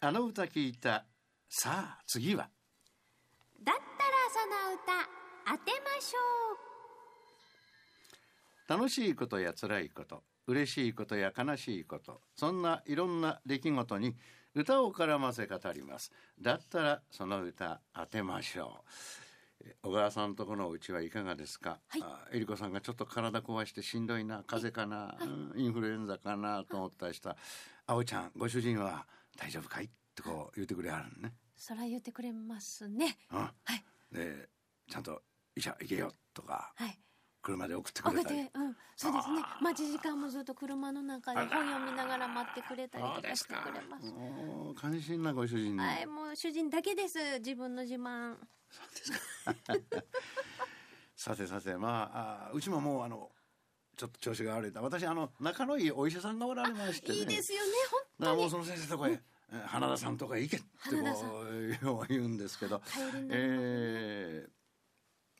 あの歌聞いた。さあ、次は。だったらその歌、当てましょう。楽しいことや辛いこと、嬉しいことや悲しいこと、そんないろんな出来事に歌を絡ませ語ります。だったらその歌当てましょう。小川さんとこのうちはいかがですか、はい、えりこさんがちょっと体壊してしんどいな風邪かな、はい、インフルエンザかなと思ったりした、あおちゃんご主人は大丈夫かいってこう言ってくれはるのね。そら言ってくれますね。うん。はい。で、ちゃんと医者行けよとか。はい。車で送ってくれたりうん、そうですね待ち時間もずっと車の中で本読みながら待ってくれたりとかしてくれますもう関心なご主人はいもう主人だけです自分の自慢そうですか さてさてまああうちももうあのちょっと調子が悪い私あの仲のいいお医者さんがおられまして、ね、いいですよね本当にもうその先生とこへ、うん花田さんとか行けってこう言うんですけど、えー、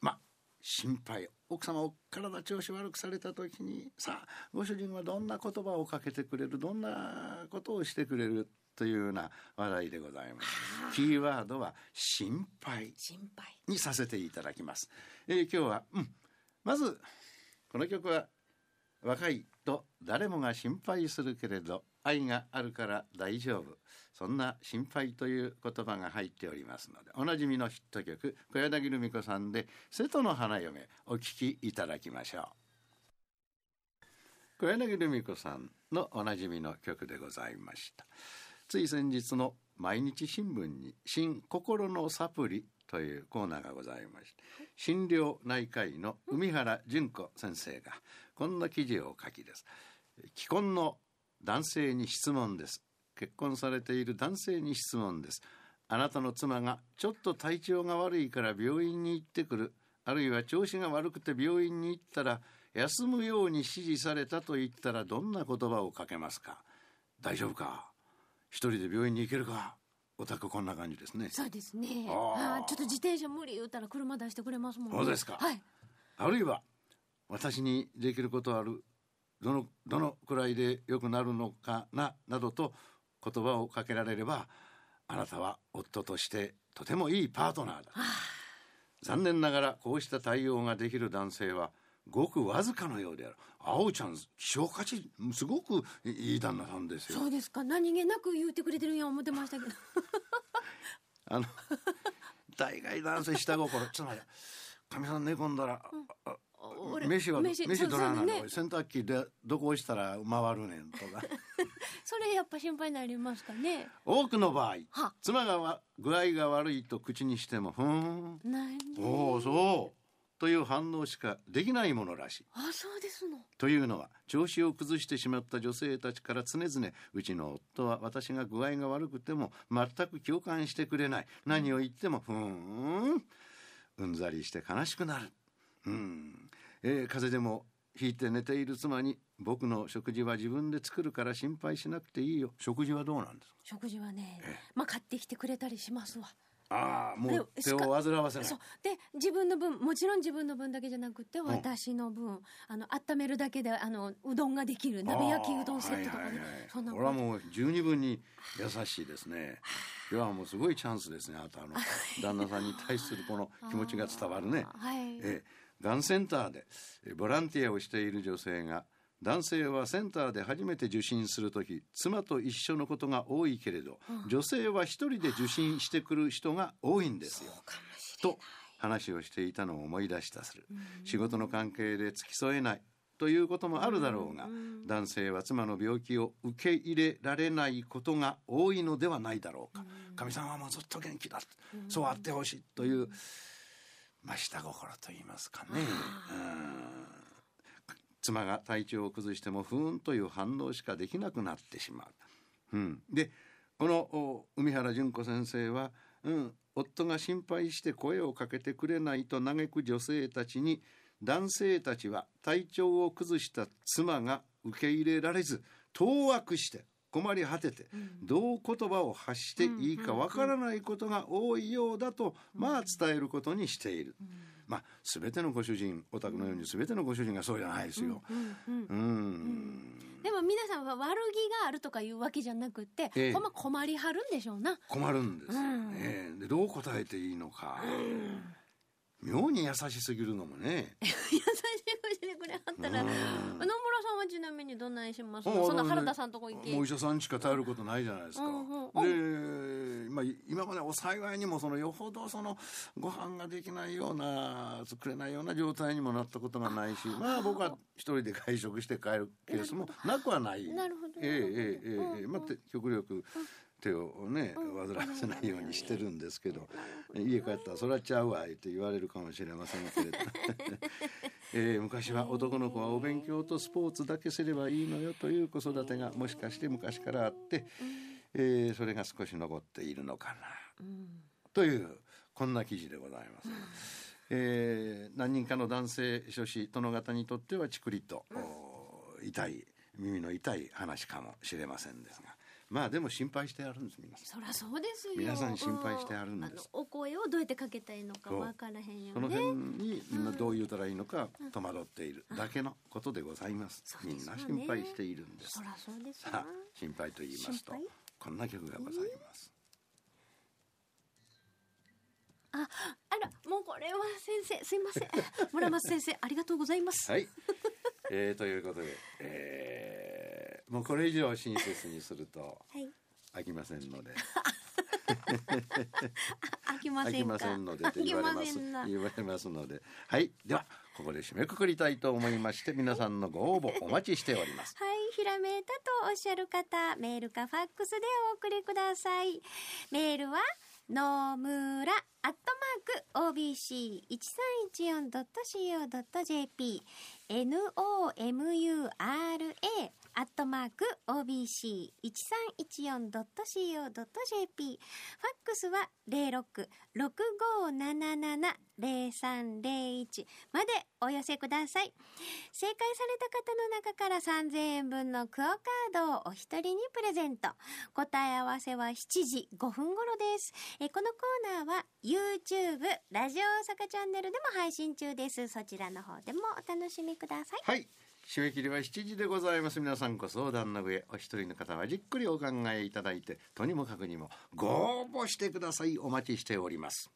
まあ心配奥様お体調子悪くされた時にさあご主人はどんな言葉をかけてくれるどんなことをしてくれるというような話題でございます。キーワードは心配にさせていただきます。えー、今日は、うん、まずこの曲は若いと誰もが心配するけれど愛があるから大丈夫そんな心配という言葉が入っておりますのでおなじみのヒット曲小柳ルミ子さんで瀬戸の花嫁お聴きいただきましょう小柳ルミ子さんのおなじみの曲でございましたつい先日の毎日新聞に新心のサプリというコーナーがございまして心療内科医の海原純子先生がこんな記事を書きです既婚の男性に質問です結婚されている男性に質問ですあなたの妻がちょっと体調が悪いから病院に行ってくるあるいは調子が悪くて病院に行ったら休むように指示されたと言ったらどんな言葉をかけますか大丈夫か一人で病院に行けるかお宅こんな感じですねそうですねあちょっと自転車無理言ったら車出してくれますもんねそうですか、はい、あるいは私にできることあるどのどのくらいで良くなるのかななどと言葉をかけられればあなたは夫としてとてもいいパートナーだ残念ながらこうした対応ができる男性はごくわずかのようである。あおちゃん、希少価値、すごくいい旦那さんですよ。そうですか。何気なく言ってくれてるんや思ってましたけど。あの、大概男性下心、ちょっと待って。かみさん寝込んだら、うん、メ飯は飯取らない、ね、洗濯機でどこ押したら回るねんとか それやっぱ心配になりますかね多くの場合妻が具合が悪いと口にしてもふんおおそうという反応しかできないものらしいあそうですのというのは調子を崩してしまった女性たちから常々うちの夫は私が具合が悪くても全く共感してくれない何を言ってもふんうんざりして悲しくなるうんえー、風邪でも引いて寝ている妻に僕の食事は自分で作るから心配しなくていいよ食事はどうなんですか食事はね、ええ、まあ買ってきてくれたりしますわああもう手を煩わせないそうで自分の分もちろん自分の分だけじゃなくて私の分、うん、あの温めるだけであのうどんができる鍋焼きうどんセットとかね、はいはいはい、そんなこれはもう十二分に優しいですね今日はもうすごいチャンスですねあとあの 旦那さんに対するこの気持ちが伝わるねはい、ええがんセンターでボランティアをしている女性が男性はセンターで初めて受診する時妻と一緒のことが多いけれど、うん、女性は一人で受診してくる人が多いんですよ。と話をしていたのを思い出したする、うん、仕事の関係で付き添えないということもあるだろうが、うん、男性は妻の病気を受け入れられないことが多いのではないだろうか。かみ、さんはもうずっと元気だ、そうあってほしいという。まあ、下心と言いますかね。妻が体調を崩してもふーんという反応しかできなくなってしまう。うん、でこの海原純子先生は、うん、夫が心配して声をかけてくれないと嘆く女性たちに男性たちは体調を崩した妻が受け入れられず当惑して困り果てて、どう言葉を発していいかわからないことが多いようだと、まあ伝えることにしている。まあ、全てのご主人お宅のように全てのご主人がそうじゃないですよ。でも皆さんは悪気があるとかいうわけじゃなくて、ええ、ほんま困りはるんでしょうな。困るんですよね。うん、でどう答えていいのか。うん、妙に優しすぎるのもね。優しいご主人くれはったら野村さんはちなみにどんなにしますその原田さんとこ行きお医者さんしか頼ることないじゃないですか、で、まあ、今までお幸いにもそのよほどそのご飯ができないような作れないような状態にもなったことがないしまあ僕は一人で外食して帰るケースもなくはないなるほど、ええええええまあ極力、手をね煩わせないようにしてるんですけど家帰ったら「そらちゃうわ」って言われるかもしれませんけれど、えー、昔は男の子はお勉強とスポーツだけすればいいのよという子育てがもしかして昔からあって、えー、それが少し残っているのかな、というこんな記事でございます。えー、何人かの男性諸子殿方にとってはちくりと痛い耳の痛い話かもしれませんですが。まあでも心配してあるんです皆そりゃそうですよ皆さん心配してあるんですお声をどうやってかけたいのかわからへんよねその辺に今どう言ったらいいのか戸惑っているだけのことでございます、うんうんみんな心配しているんですそりゃそうですさあ心配と言いますとこんな曲がございます、あ、あら、もうこれは先生、すいません。村松先生、ありがとうございます。はい。えー、ということで、えーもうこれ以上親切にすると飽きませんので。飽きません飽きませんので言われます 言われますのではいではここで締めくくりたいと思いまして皆さんのご応募お待ちしておりますはいひらめいたとおっしゃる方メールかファックスでお送りくださいメールはの野ら、アットマーク OBC1314.co.jp nomura アットマーク obc1314.co.jp ファックスは066577 0301までお寄せください。正解された方の中から3000円分のクオカードをお一人にプレゼント。答え合わせは7時5分頃です。えこのコーナーは YouTube、ラジオ大阪チャンネルでも配信中です。そちらの方でもお楽しみください。はい。締め切りは7時でございます。皆さんご相談の上、お一人の方はじっくりお考えいただいて、とにもかくにもご応募してください。お待ちしております。